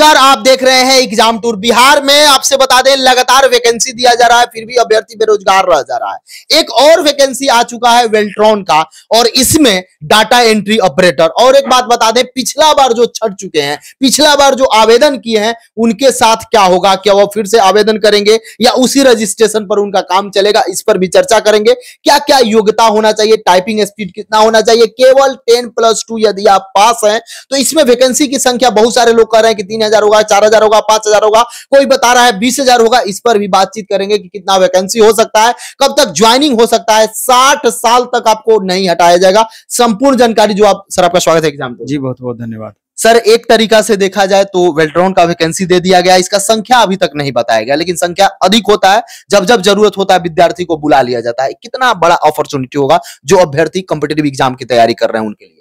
नमस्कार आप देख रहे हैं एग्जाम टूर बिहार में आपसे बता दें लगातार वैकेंसी दिया जा रहा है फिर भी अभ्यर्थी बेरोजगार रह जा रहा है एक और वैकेंसी आ चुका है वेल्ट्रॉन का और इसमें डाटा एंट्री ऑपरेटर और एक बात बता दें पिछला बार जो छट चुके हैं पिछला बार जो आवेदन किए हैं उनके साथ क्या होगा क्या वो फिर से आवेदन करेंगे या उसी रजिस्ट्रेशन पर उनका काम चलेगा इस पर भी चर्चा करेंगे क्या क्या योग्यता होना चाहिए टाइपिंग स्पीड कितना होना चाहिए केवल टेन प्लस टू यदि आप पास हैं तो इसमें वैकेंसी की संख्या बहुत सारे लोग कर रहे हैं कि तीन हजार होगा चार हजार होगा पांच हजार होगा कोई बता रहा है बीस हजार होगा इस पर भी बातचीत करेंगे कि कितना वैकेंसी हो सकता है कब तक ज्वाइनिंग हो सकता है साठ साल तक आपको नहीं हटाया जाएगा संपूर्ण जानकारी जो आप सर आपका स्वागत है एग्जाम जी बहुत बहुत धन्यवाद सर एक तरीका से देखा जाए तो वेल्ट्रॉन का वैकेंसी दे दिया गया इसका संख्या अभी तक नहीं बताया गया लेकिन संख्या अधिक होता है जब जब जरूरत होता है विद्यार्थी को बुला लिया जाता है कितना बड़ा अपॉर्चुनिटी होगा जो अभ्यर्थी कॉम्पिटेटिव एग्जाम की तैयारी कर रहे हैं उनके लिए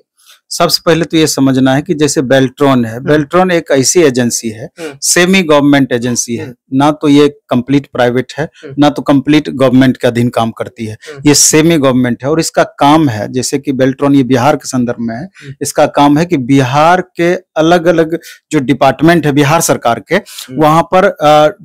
सबसे पहले तो ये समझना है कि जैसे बेल्ट्रॉन है बेल्ट्रॉन हम्म। एक ऐसी एजेंसी है सेमी गवर्नमेंट एजेंसी है हम्म। ना तो ये कंप्लीट प्राइवेट है हम्म। ना तो कंप्लीट गवर्नमेंट के अधीन काम करती है ये सेमी गवर्नमेंट है और इसका काम है जैसे कि बेल्ट्रॉन ये बिहार के संदर्भ में है इसका काम है कि बिहार के अलग अलग जो डिपार्टमेंट है बिहार सरकार के वहां पर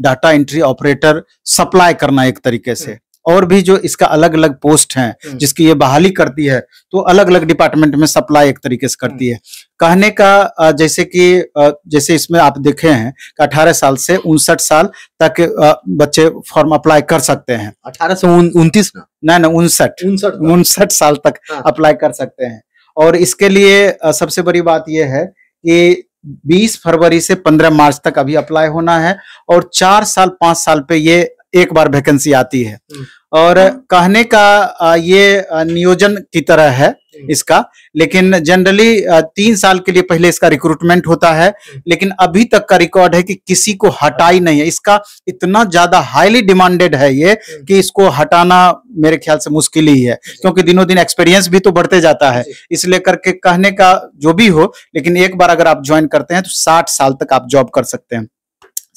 डाटा एंट्री ऑपरेटर सप्लाई करना एक तरीके से और भी जो इसका अलग अलग पोस्ट हैं हम्म। जिसकी ये बहाली करती है तो अलग अलग डिपार्टमेंट में सप्लाई एक तरीके से करती है कहने का जैसे कि जैसे इसमें आप देखे हैं कि अठारह साल से उनसठ साल तक बच्चे फॉर्म अप्लाई कर सकते हैं अठारह से उनतीस ना ना उनसठ उनसठ साल तक अप्लाई हाँ। कर सकते हैं और इसके लिए सबसे बड़ी बात यह है कि 20 फरवरी से 15 मार्च तक अभी अप्लाई होना है और चार साल पांच साल पे ये एक बार वैकेंसी आती है हम्म। और कहने का ये नियोजन की तरह है हम्म। इसका लेकिन जनरली तीन साल के लिए पहले इसका रिक्रूटमेंट होता है हम्म। लेकिन अभी तक का रिकॉर्ड है कि किसी को हटाई नहीं है इसका इतना ज्यादा हाईली डिमांडेड है ये कि इसको हटाना मेरे ख्याल से मुश्किल ही है क्योंकि दिनों दिन एक्सपीरियंस भी तो बढ़ते जाता है इसलिए करके कहने का जो भी हो लेकिन एक बार अगर आप ज्वाइन करते हैं तो साठ साल तक आप जॉब कर सकते हैं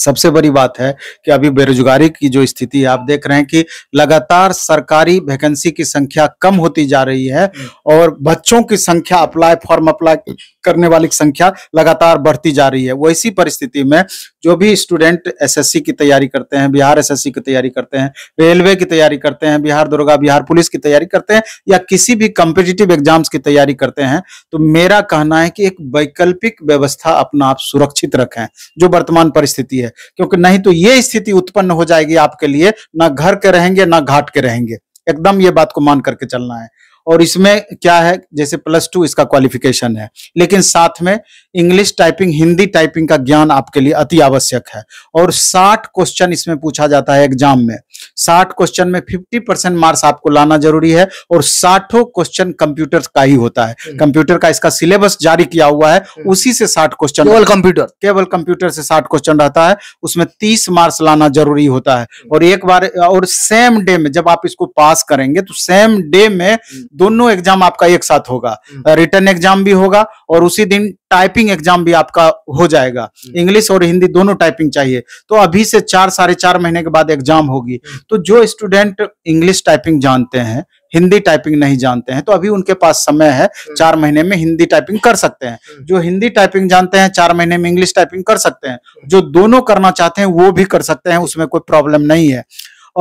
सबसे बड़ी बात है कि अभी बेरोजगारी की जो स्थिति है आप देख रहे हैं कि लगातार सरकारी वैकेंसी की संख्या कम होती जा रही है और बच्चों की संख्या अप्लाई फॉर्म अप्लाई करने वाली संख्या लगातार बढ़ती जा रही है वो इसी परिस्थिति में जो भी स्टूडेंट एसएससी की तैयारी करते हैं बिहार एसएससी की तैयारी करते हैं रेलवे की तैयारी करते हैं बिहार दुर्गा बिहार पुलिस की तैयारी करते हैं या किसी भी कॉम्पिटिटिव एग्जाम्स की तैयारी करते हैं तो मेरा कहना है कि एक वैकल्पिक व्यवस्था अपना आप सुरक्षित रखें जो वर्तमान परिस्थिति है है क्योंकि नहीं तो ये स्थिति उत्पन्न हो जाएगी आपके लिए ना घर के रहेंगे ना घाट के रहेंगे एकदम ये बात को मान करके चलना है और इसमें क्या है जैसे प्लस टू इसका क्वालिफिकेशन है लेकिन साथ में इंग्लिश टाइपिंग हिंदी टाइपिंग का ज्ञान आपके लिए अति आवश्यक है और 60 क्वेश्चन इसमें पूछा जाता है एग्जाम में साठ क्वेश्चन में फिफ्टी परसेंट मार्क्स आपको लाना जरूरी है और साठों क्वेश्चन कंप्यूटर का ही होता है कंप्यूटर हम्म। का इसका सिलेबस जारी किया हुआ है हम्म। उसी से साठ क्वेश्चन केवल कंप्यूटर केवल कंप्यूटर से साठ क्वेश्चन रहता है उसमें तीस मार्क्स लाना जरूरी होता है हम्म। और एक बार और सेम डे में जब आप इसको पास करेंगे तो सेम डे में दोनों एग्जाम आपका एक साथ होगा रिटर्न एग्जाम भी होगा और उसी दिन टाइपिंग एग्जाम भी आपका हो जाएगा इंग्लिश हम्म। और हिंदी दोनों टाइपिंग चाहिए तो अभी से चार साढ़े चार महीने के बाद एग्जाम होगी हम्म। तो जो स्टूडेंट इंग्लिश टाइपिंग जानते हैं हिंदी टाइपिंग नहीं जानते हैं तो अभी उनके पास समय है हम्म। चार महीने में हिंदी टाइपिंग कर सकते हैं जो हिंदी टाइपिंग जानते हैं चार महीने में इंग्लिश टाइपिंग कर सकते हैं जो दोनों करना चाहते हैं वो भी कर सकते हैं उसमें कोई प्रॉब्लम नहीं है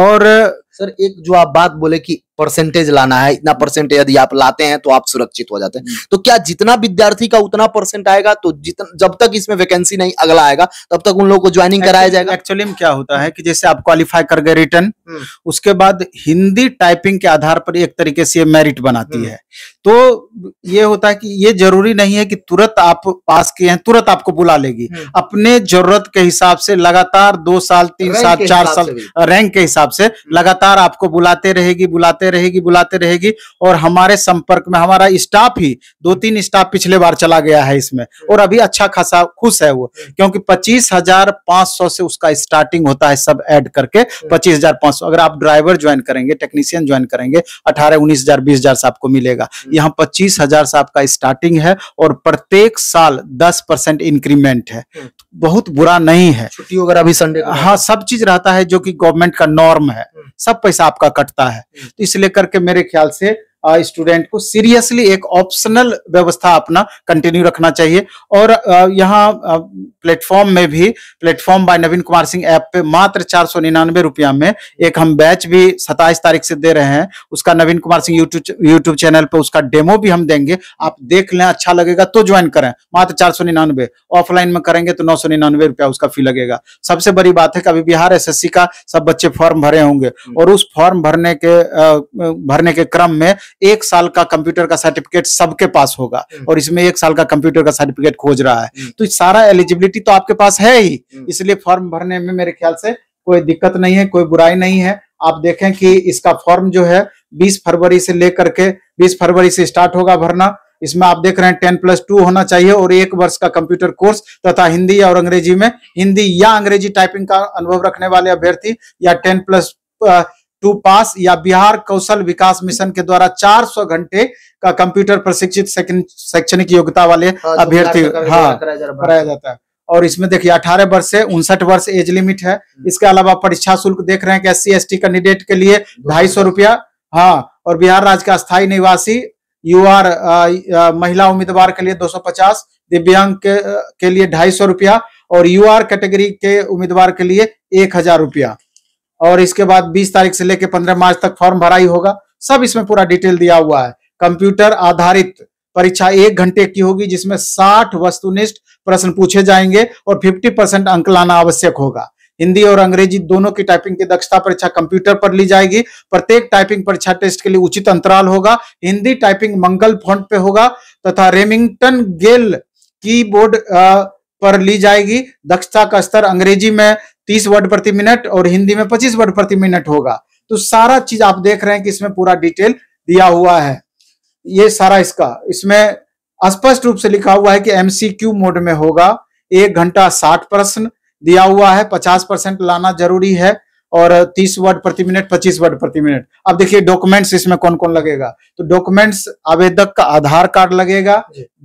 और सर एक जो आप बात बोले कि परसेंटेज लाना है इतना परसेंटेज यदि आप लाते हैं तो आप सुरक्षित हो जाते हैं हम्म। तो क्या जितना विद्यार्थी का उतना परसेंट आएगा तो जितना जब तक इसमें वैकेंसी नहीं अगला आएगा तब तक उन लोगों को ज्वाइनिंग कराया जाएगा एक्चुअली में क्या होता है कि जैसे आप क्वालिफाई कर गए रिटर्न हम्म। उसके बाद हिंदी टाइपिंग के आधार पर एक तरीके से मेरिट बनाती हम्म। है तो ये होता है कि ये जरूरी नहीं है कि तुरंत आप पास किए हैं तुरंत आपको बुला लेगी अपने जरूरत के हिसाब से लगातार दो साल तीन साल चार साल रैंक के हिसाब से लगातार लगातार आपको बुलाते रहेगी बुलाते रहेगी बुलाते रहेगी और हमारे संपर्क में हमारा स्टाफ ही दो तीन स्टाफ पिछले बार चला गया है इसमें और अभी अच्छा खासा खुश है वो क्योंकि पच्चीस हजार पांच सौ से उसका स्टार्टिंग होता है सब ऐड करके पच्चीस हजार पांच सौ अगर आप ड्राइवर ज्वाइन करेंगे टेक्नीशियन ज्वाइन करेंगे अठारह उन्नीस हजार बीस हजार से आपको मिलेगा यहाँ पच्चीस हजार से आपका स्टार्टिंग है और प्रत्येक साल दस परसेंट इंक्रीमेंट है बहुत बुरा नहीं है छुट्टी वगैरह भी संडे हाँ सब चीज रहता है जो कि गवर्नमेंट का नॉर्म है सब पैसा आपका कटता है हम्म। तो इसलिए करके मेरे ख्याल से स्टूडेंट को सीरियसली एक ऑप्शनल व्यवस्था अपना कंटिन्यू रखना चाहिए और यहाँ प्लेटफॉर्म में भी platform by Naveen Kumar Singh app पे मात्र चार सौ निन्यानवे रुपया में एक हम बैच भी सताइस तारीख से दे रहे हैं उसका Naveen Kumar Singh YouTube YouTube channel पर उसका डेमो भी हम देंगे आप देख लें अच्छा लगेगा तो ज्वाइन करें मात्र चार सौ निन्यानवे ऑफलाइन में करेंगे तो नौ सौ निन्यानवे रुपया उसका फी लगेगा सबसे बड़ी बात है कि अभी बिहार एस का सब बच्चे फॉर्म भरे होंगे हम्म। और उस फॉर्म भरने के भरने के क्रम में एक साल का कंप्यूटर का सर्टिफिकेट सबके पास होगा हम्म। और इसमें एक साल का कंप्यूटर का सर्टिफिकेट खोज रहा है हम्म। तो सारा एलिजिबिलिटी तो आपके पास है ही हम्म। इसलिए फॉर्म भरने में मेरे ख्याल से कोई दिक्कत नहीं है कोई बुराई नहीं है आप देखें कि इसका फॉर्म जो है 20 फरवरी से लेकर के 20 फरवरी से स्टार्ट होगा भरना इसमें आप देख रहे हैं टेन प्लस टू होना चाहिए और एक वर्ष का कंप्यूटर कोर्स तथा हिंदी और अंग्रेजी में हिंदी या अंग्रेजी टाइपिंग का अनुभव रखने वाले अभ्यर्थी या टेन प्लस टू पास या बिहार कौशल विकास मिशन के द्वारा 400 घंटे का कंप्यूटर प्रशिक्षित शैक्षणिक योग्यता वाले हाँ, अभ्यर्थी हाँ कराया जाता है और इसमें देखिए अठारह वर्ष से उनसठ वर्ष एज लिमिट है हम्म। इसके अलावा परीक्षा शुल्क देख रहे हैं कि एस सी कैंडिडेट के लिए ढाई सौ रुपया हाँ और बिहार राज्य का स्थायी निवासी युआर महिला उम्मीदवार के लिए दो सौ पचास दिव्यांग के, के लिए ढाई सौ रुपया और यूआर कैटेगरी के उम्मीदवार के लिए एक हजार रुपया और इसके बाद 20 तारीख से लेकर 15 मार्च तक फॉर्म भराई होगा सब इसमें पूरा डिटेल दिया हुआ है कंप्यूटर आधारित परीक्षा एक घंटे की होगी जिसमें 60 वस्तुनिष्ठ प्रश्न पूछे जाएंगे और 50 परसेंट अंक लाना आवश्यक होगा हिंदी और अंग्रेजी दोनों की टाइपिंग की दक्षता परीक्षा कंप्यूटर पर ली जाएगी प्रत्येक टाइपिंग परीक्षा टेस्ट के लिए उचित अंतराल होगा हिंदी टाइपिंग मंगल फॉन्ट पे होगा तथा रेमिंगटन गेल की पर ली जाएगी दक्षता का स्तर अंग्रेजी में तीस वर्ड प्रति मिनट और हिंदी में पच्चीस वर्ड प्रति मिनट होगा तो सारा चीज आप देख रहे हैं कि इसमें पूरा डिटेल दिया हुआ है ये सारा इसका इसमें स्पष्ट रूप से लिखा हुआ है कि एमसीक्यू मोड में होगा एक घंटा साठ प्रश्न दिया हुआ है पचास परसेंट लाना जरूरी है और तीस वर्ड प्रति मिनट पच्चीस वर्ड प्रति मिनट अब देखिए डॉक्यूमेंट्स इसमें कौन कौन लगेगा तो डॉक्यूमेंट्स आवेदक का आधार कार्ड लगेगा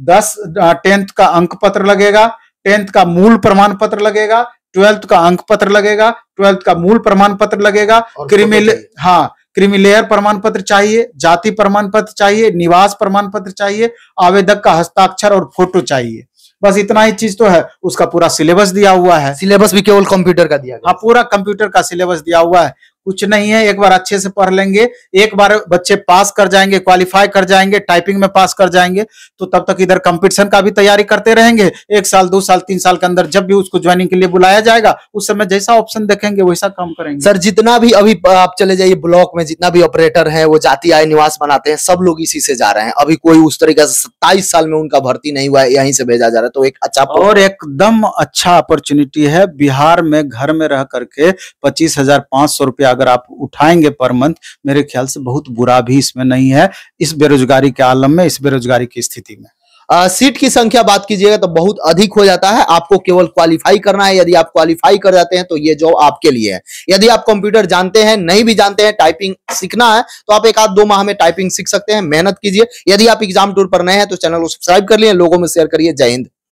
दस टेंथ का अंक पत्र लगेगा टेंथ का मूल प्रमाण पत्र लगेगा ट्वेल्थ का अंक पत्र लगेगा ट्वेल्थ का मूल प्रमाण पत्र लगेगा क्रिमिल हाँ क्रिमिलेयर प्रमाण पत्र चाहिए जाति प्रमाण पत्र चाहिए निवास प्रमाण पत्र चाहिए आवेदक का हस्ताक्षर और फोटो चाहिए बस इतना ही चीज तो है उसका पूरा सिलेबस दिया हुआ है सिलेबस भी केवल कंप्यूटर का दिया हाँ पूरा कंप्यूटर का सिलेबस दिया हुआ है कुछ नहीं है एक बार अच्छे से पढ़ लेंगे एक बार बच्चे पास कर जाएंगे क्वालिफाई कर जाएंगे टाइपिंग में पास कर जाएंगे तो तब तक इधर कंपटीशन का भी तैयारी करते रहेंगे एक साल दो साल तीन साल के अंदर जब भी उसको ज्वाइनिंग के लिए बुलाया जाएगा उस समय जैसा ऑप्शन देखेंगे वैसा काम करेंगे सर जितना भी अभी आप चले जाइए ब्लॉक में जितना भी ऑपरेटर है वो जाति आय निवास बनाते हैं सब लोग इसी से जा रहे हैं अभी कोई उस तरीके से सत्ताईस साल में उनका भर्ती नहीं हुआ है यहीं से भेजा जा रहा है तो एक अच्छा और एकदम अच्छा अपॉर्चुनिटी है बिहार में घर में रह करके पच्चीस हजार पांच सौ रुपया अगर आप उठाएंगे पर मंथ मेरे ख्याल से बहुत बुरा भी इसमें नहीं है इस बेरोजगारी के आलम में इस बेरोजगारी की स्थिति में आ, सीट की संख्या बात कीजिएगा तो बहुत अधिक हो जाता है आपको केवल क्वालिफाई करना है यदि आप क्वालिफाई कर जाते हैं तो ये जॉब आपके लिए है यदि आप कंप्यूटर जानते हैं नहीं भी जानते हैं टाइपिंग सीखना है तो आप एक आध दो माह में टाइपिंग सीख सकते हैं मेहनत कीजिए यदि आप एग्जाम टूर पर नए हैं तो चैनल को सब्सक्राइब कर लिए लोगों में शेयर करिए जय हिंद